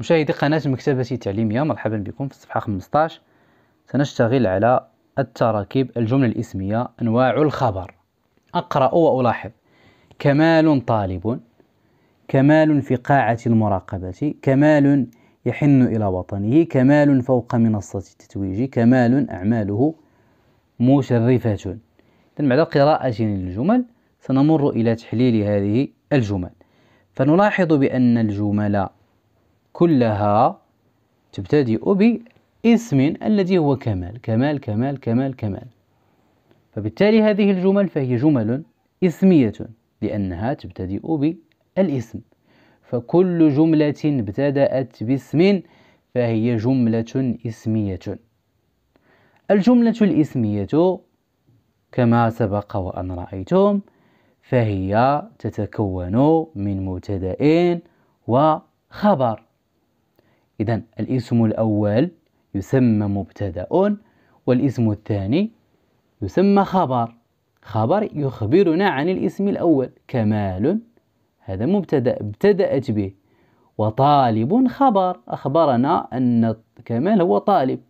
مشاهدي قناة المكتبة التعليمية مرحبا بكم في الصفحة 15 سنشتغل على التراكيب الجملة الاسمية أنواع الخبر أقرأ وألاحظ كمال طالب كمال في قاعة المراقبة كمال يحن إلى وطنه كمال فوق منصة التتويج كمال أعماله مشرفة إذن بعد قراءة للجمل سنمر إلى تحليل هذه الجمل فنلاحظ بأن الجمل كلها تبتدئ باسم الذي هو كمال كمال كمال كمال كمال فبالتالي هذه الجمل فهي جمل اسمية لأنها تبتدئ بالاسم فكل جملة ابتدأت باسم فهي جملة اسمية الجملة الاسمية كما سبق وأن رأيتم فهي تتكون من مبتدأ وخبر إذا الاسم الأول يسمى مبتدأ والاسم الثاني يسمى خبر خبر يخبرنا عن الاسم الأول كمال هذا مبتدأ ابتدأت به وطالب خبر أخبرنا أن كمال هو طالب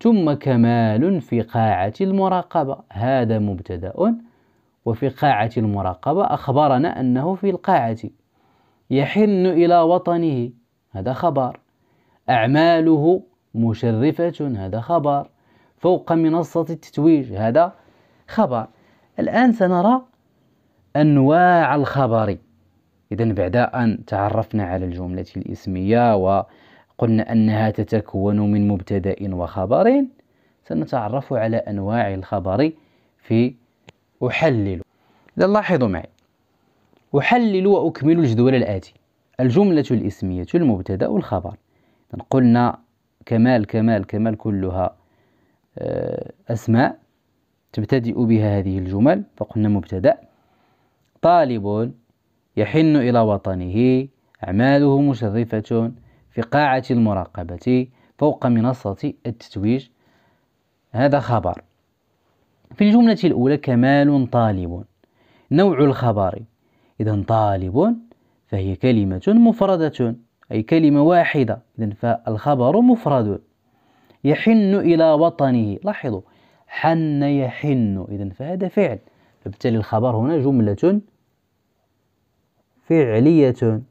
ثم كمال في قاعة المراقبة هذا مبتدأ وفي قاعة المراقبة أخبرنا أنه في القاعة يحن إلى وطنه هذا خبر أعماله مشرفة هذا خبر فوق منصة التتويج هذا خبر الآن سنرى أنواع الخبر إذا بعد أن تعرفنا على الجملة الإسمية وقلنا أنها تتكون من مبتدأ وخبر سنتعرف على أنواع الخبر في أحلل إذا لاحظوا معي أحلل وأكمل الجدول الآتي الجملة الإسمية المبتدأ الخبر يعني قلنا كمال كمال كمال كلها آه، أسماء تبتدئ بها هذه الجمل فقلنا مبتدأ طالب يحن إلى وطنه أعماله مشرفة في قاعة المراقبة فوق منصة التتويج هذا خبر في الجملة الأولى كمال طالب نوع الخبر إذا طالب فهي كلمة مفردة أي كلمة واحدة إذن فالخبر مفرد يحن إلى وطنه لاحظوا حن يحن إذن فهذا فعل فبالتالي الخبر هنا جملة فعلية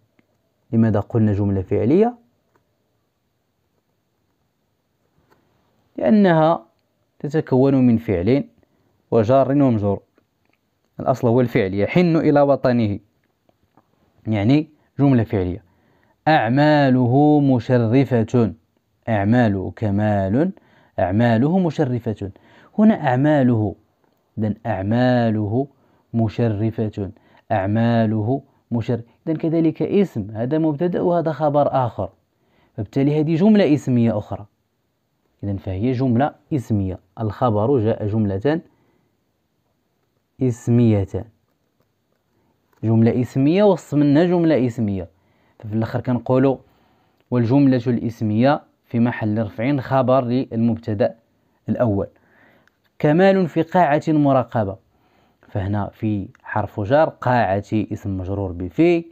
لماذا قلنا جملة فعلية؟ لأنها تتكون من فعل وجار ومجرور الأصل هو الفعل يحن إلى وطنه يعني جملة فعلية أعماله مشرفة أعماله كمال أعماله مشرفة هنا أعماله إذن أعماله مشرفة أعماله مشرفة إذن كذلك اسم هذا مبتدأ وهذا خبر آخر فبالتالي هذه جملة اسمية أخرى إذن فهي جملة اسمية الخبر جاء جملة اسمية جملة اسمية منها جملة اسمية ففي الاخر كنقولوا والجمله الاسميه في محل رفع خبر للمبتدا الاول كمال في قاعه مراقبه فهنا في حرف جر قاعه اسم مجرور بفي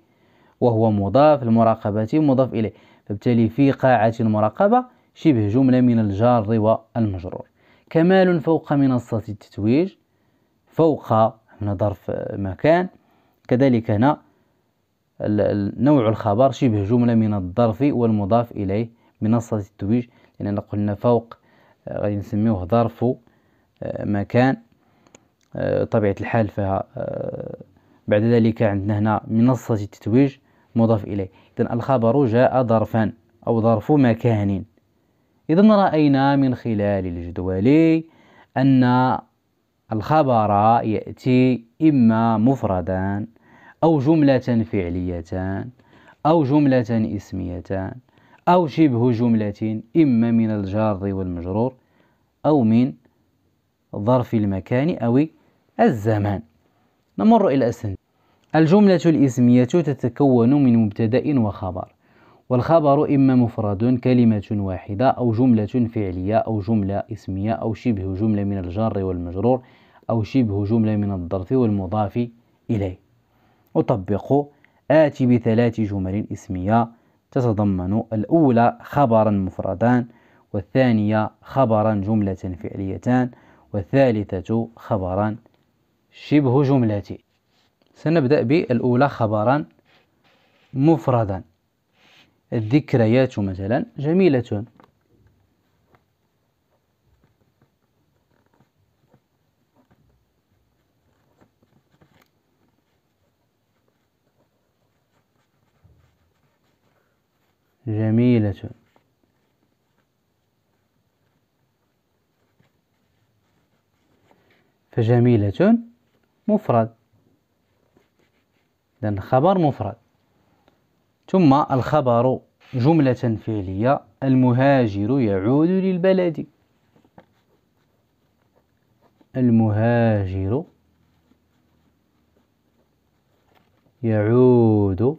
وهو مضاف المراقبه مضاف اليه فبالتالي في قاعه مراقبه شبه جمله من الجار والمجرور كمال فوق منصه التتويج فوق هنا ظرف مكان كذلك هنا نوع الخبر شبه جملة من الظرف والمضاف إليه منصة التويج لأننا قلنا فوق آه، غادي نسميوه ظرف آه، مكان آه، طبيعة الحال فيها بعد ذلك عندنا هنا منصة التتويج مضاف إليه إذا الخبر جاء ظرفا أو ظرف مكان إذا رأينا من خلال الجدول أن الخبر يأتي إما مفردا أو جملة فعليتان أو جملة اسميتان أو شبه جملة إما من الجار والمجرور أو من ظرف المكان أو الزمان نمر إلى السن الجملة الاسمية تتكون من مبتدأ وخبر والخبر إما مفرد كلمة واحدة أو جملة فعلية أو جملة اسمية أو شبه جملة من الجار والمجرور أو شبه جملة من الظرف والمضاف إليه أطبق آتي بثلاث جمل اسمية تتضمن الأولى خبرا مفردا والثانية خبرا جملة فعليتان والثالثة خبرا شبه جملة سنبدأ بالأولى خبرا مفردا الذكريات مثلا جميلة جميلة فجميلة مفرد إذن خبر مفرد ثم الخبر جملة فعلية المهاجر يعود للبلد المهاجر يعود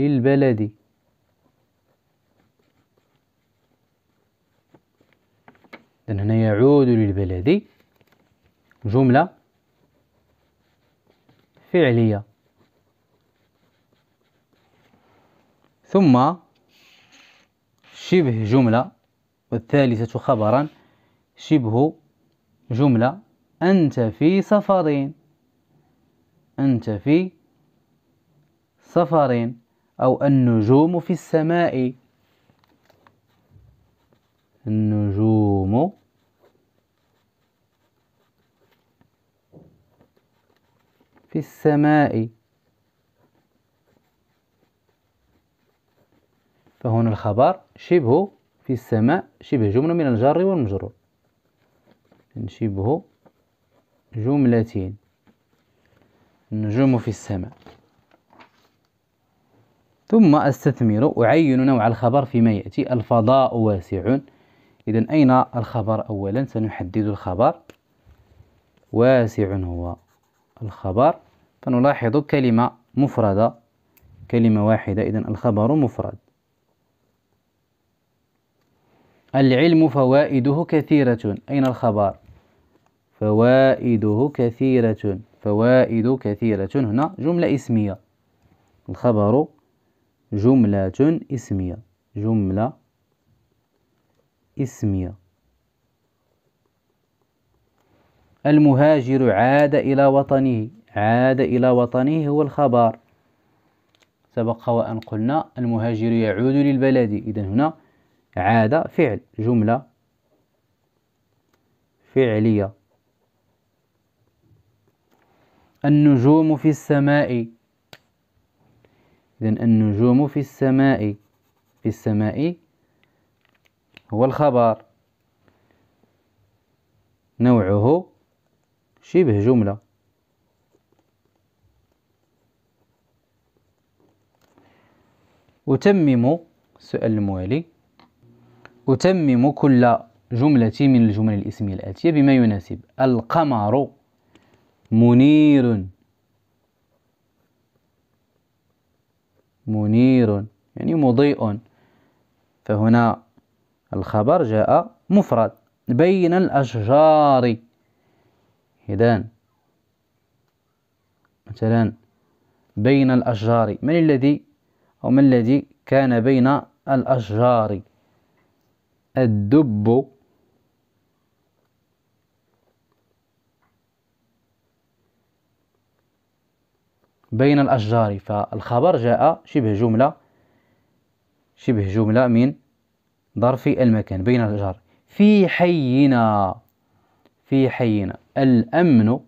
للبلد إذن هنا يعود للبلد جملة فعلية ثم شبه جملة والثالثة خبرا شبه جملة أنت في سفرين أنت في سفرين أو النجوم في السماء النجوم في السماء فهنا الخبر شبه في السماء شبه جملة من الجر والمجرور شبه جملتين النجوم في السماء ثم أستثمر أعين نوع الخبر فيما يأتي الفضاء واسع إذا أين الخبر أولا سنحدد الخبر واسع هو الخبر فنلاحظ كلمة مفردة كلمة واحدة إذا الخبر مفرد العلم فوائده كثيرة أين الخبر فوائده كثيرة فوائد كثيرة هنا جملة اسمية الخبر جملة اسمية جملة اسمية المهاجر عاد إلى وطنه عاد إلى وطنه هو الخبر سبق وأن قلنا المهاجر يعود للبلد إذا هنا عاد فعل جملة فعلية النجوم في السماء إذا النجوم في السماء في السماء هو الخبر نوعه شبه جملة أتمم السؤال الموالي أتمم كل جملة من الجمل الاسمية الآتية بما يناسب القمر منير منير يعني مضيء فهنا الخبر جاء مفرد بين الأشجار إذا مثلا بين الأشجار من الذي أو من الذي كان بين الأشجار الدب بين الأشجار فالخبر جاء شبه جملة شبه جملة من ظرف المكان بين الأشجار في حينا في حينا الأمن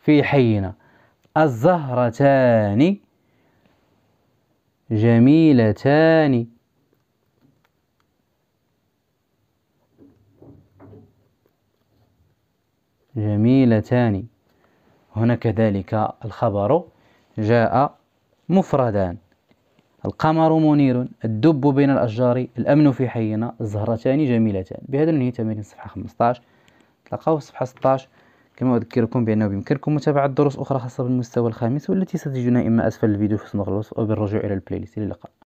في حينا الزهرتان جميلتان جميلتان هنا كذلك الخبر جاء مفردان القمر منير الدب بين الأشجار الأمن في حينا الزهرتان جميلتان بهذا ننهي تمارين صفحة 15 تلقاو في صفحة 16 كما أذكركم بأنه بإمكانكم متابعة دروس أخرى خاصة بالمستوى الخامس والتي ستجدونها إما أسفل الفيديو في صندوق الوصف أو بالرجوع إلى البلاي ليست إلى اللقاء